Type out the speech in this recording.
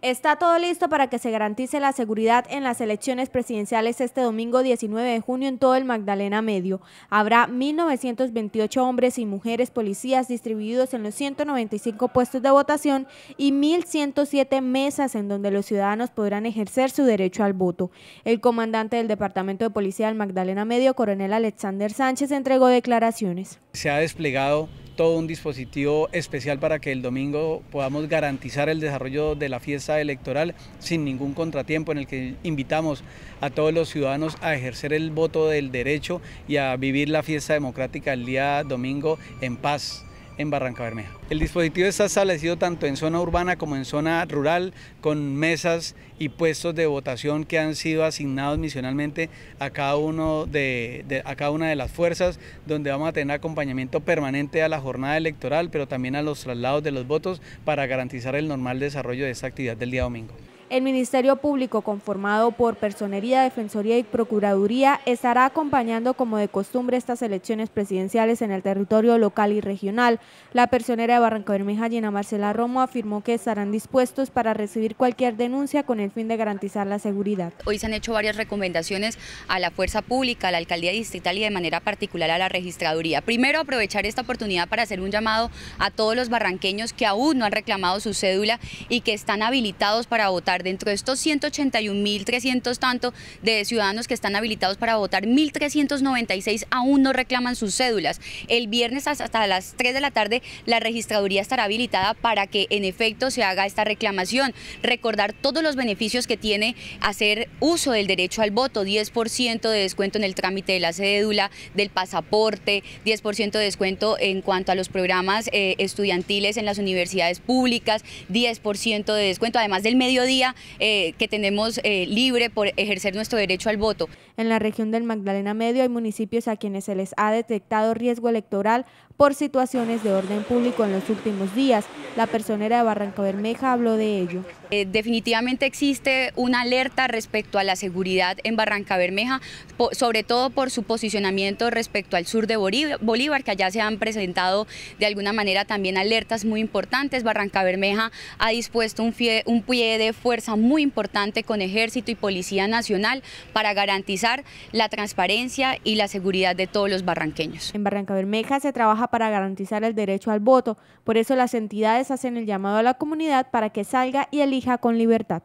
Está todo listo para que se garantice la seguridad en las elecciones presidenciales este domingo 19 de junio en todo el Magdalena Medio. Habrá 1.928 hombres y mujeres policías distribuidos en los 195 puestos de votación y 1.107 mesas en donde los ciudadanos podrán ejercer su derecho al voto. El comandante del Departamento de Policía del Magdalena Medio, coronel Alexander Sánchez, entregó declaraciones. Se ha desplegado todo un dispositivo especial para que el domingo podamos garantizar el desarrollo de la fiesta electoral sin ningún contratiempo, en el que invitamos a todos los ciudadanos a ejercer el voto del derecho y a vivir la fiesta democrática el día domingo en paz en Barranca Bermeja. El dispositivo está establecido tanto en zona urbana como en zona rural con mesas y puestos de votación que han sido asignados misionalmente a cada, uno a cada una de las fuerzas, donde vamos a tener acompañamiento permanente a la jornada electoral, pero también a los traslados de los votos para garantizar el normal desarrollo de esta actividad del día domingo. El Ministerio Público, conformado por Personería, Defensoría y Procuraduría, estará acompañando como de costumbre estas elecciones presidenciales en el territorio local y regional. La personera de Barranca Bermeja, Gina Marcela Romo, afirmó que estarán dispuestos para recibir cualquier denuncia con el fin de garantizar la seguridad. Hoy se han hecho varias recomendaciones a la fuerza pública, a la alcaldía distrital y de manera particular a la registraduría. Primero, aprovechar esta oportunidad para hacer un llamado a todos los barranqueños que aún no han reclamado su cédula y que están habilitados para votar Dentro de estos 181.300 tanto de ciudadanos que están habilitados para votar, 1.396 aún no reclaman sus cédulas. El viernes hasta las 3 de la tarde la registraduría estará habilitada para que en efecto se haga esta reclamación. Recordar todos los beneficios que tiene hacer uso del derecho al voto, 10% de descuento en el trámite de la cédula, del pasaporte, 10% de descuento en cuanto a los programas eh, estudiantiles en las universidades públicas, 10% de descuento, además del mediodía eh, que tenemos eh, libre por ejercer nuestro derecho al voto. En la región del Magdalena Medio hay municipios a quienes se les ha detectado riesgo electoral por situaciones de orden público en los últimos días. La personera de Barranca Bermeja habló de ello. Eh, definitivamente existe una alerta respecto a la seguridad en Barranca Bermeja, sobre todo por su posicionamiento respecto al sur de Bolívar, que allá se han presentado de alguna manera también alertas muy importantes. Barranca Bermeja ha dispuesto un, un pie de fuerza fuerza muy importante con Ejército y Policía Nacional para garantizar la transparencia y la seguridad de todos los barranqueños. En Barranca Bermeja se trabaja para garantizar el derecho al voto, por eso las entidades hacen el llamado a la comunidad para que salga y elija con libertad.